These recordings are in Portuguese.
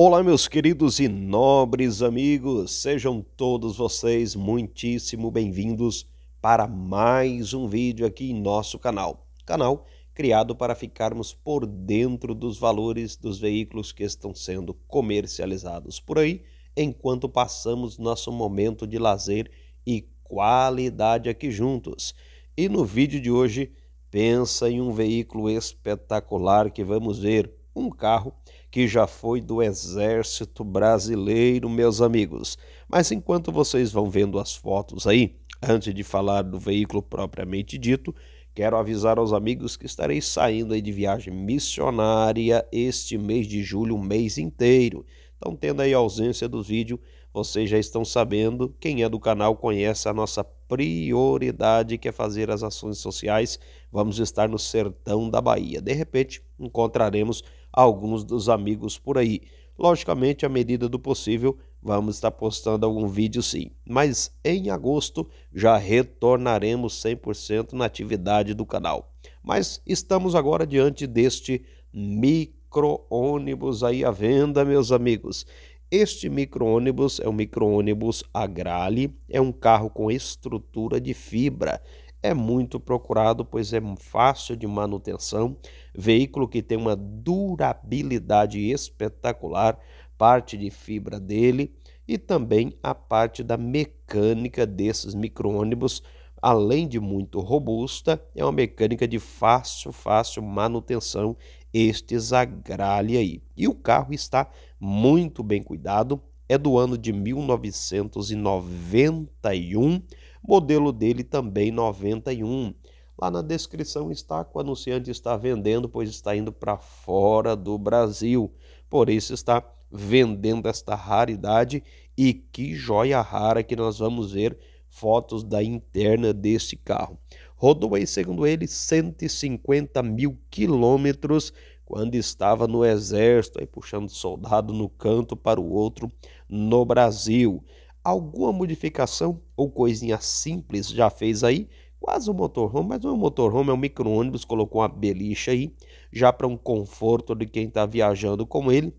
Olá, meus queridos e nobres amigos, sejam todos vocês muitíssimo bem-vindos para mais um vídeo aqui em nosso canal. Canal criado para ficarmos por dentro dos valores dos veículos que estão sendo comercializados por aí, enquanto passamos nosso momento de lazer e qualidade aqui juntos. E no vídeo de hoje, pensa em um veículo espetacular que vamos ver um carro que já foi do Exército Brasileiro, meus amigos. Mas enquanto vocês vão vendo as fotos aí, antes de falar do veículo propriamente dito, quero avisar aos amigos que estarei saindo aí de viagem missionária este mês de julho, um mês inteiro. Então, tendo aí a ausência do vídeo vocês já estão sabendo. Quem é do canal conhece a nossa prioridade que é fazer as ações sociais. Vamos estar no sertão da Bahia. De repente, encontraremos alguns dos amigos por aí. Logicamente, à medida do possível, vamos estar postando algum vídeo sim. Mas em agosto já retornaremos 100% na atividade do canal. Mas estamos agora diante deste micro ônibus aí à venda, meus amigos. Este micro-ônibus é um micro-ônibus Agrale, é um carro com estrutura de fibra. É muito procurado, pois é fácil de manutenção, veículo que tem uma durabilidade espetacular, parte de fibra dele e também a parte da mecânica desses micro-ônibus, além de muito robusta, é uma mecânica de fácil, fácil manutenção, estes agralhe aí. E o carro está muito bem cuidado, é do ano de 1991, modelo dele também 91. Lá na descrição está que o anunciante está vendendo, pois está indo para fora do Brasil. Por isso está vendendo esta raridade e que joia rara que nós vamos ver fotos da interna desse carro. Rodou aí, segundo ele, 150 mil quilômetros quando estava no exército, aí puxando soldado no canto para o outro no Brasil. Alguma modificação ou coisinha simples já fez aí? Quase um motorhome, mas não é um motorhome, é um micro-ônibus, colocou uma beliche aí, já para um conforto de quem está viajando com ele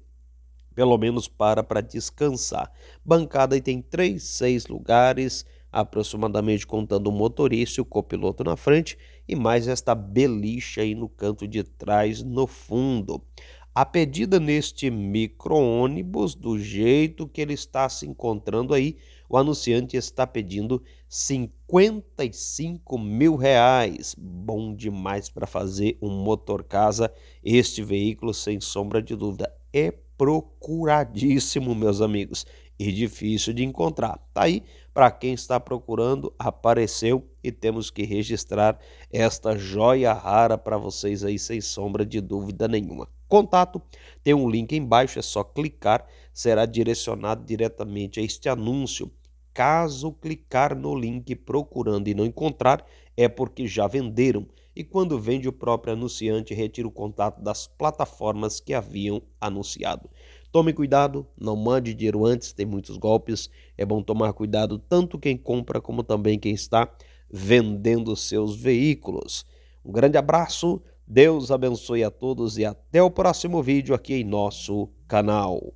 pelo menos para para descansar. Bancada aí tem três seis lugares, aproximadamente contando o motorista e o copiloto na frente e mais esta beliche aí no canto de trás no fundo. A pedida neste micro-ônibus, do jeito que ele está se encontrando aí, o anunciante está pedindo 55 mil reais. Bom demais para fazer um motor casa. Este veículo, sem sombra de dúvida, é procuradíssimo, meus amigos e difícil de encontrar. Tá aí para quem está procurando, apareceu e temos que registrar esta joia rara para vocês aí sem sombra de dúvida nenhuma. Contato, tem um link embaixo, é só clicar, será direcionado diretamente a este anúncio. Caso clicar no link procurando e não encontrar, é porque já venderam. E quando vende, o próprio anunciante retira o contato das plataformas que haviam anunciado. Tome cuidado, não mande dinheiro antes, tem muitos golpes. É bom tomar cuidado tanto quem compra como também quem está vendendo seus veículos. Um grande abraço, Deus abençoe a todos e até o próximo vídeo aqui em nosso canal.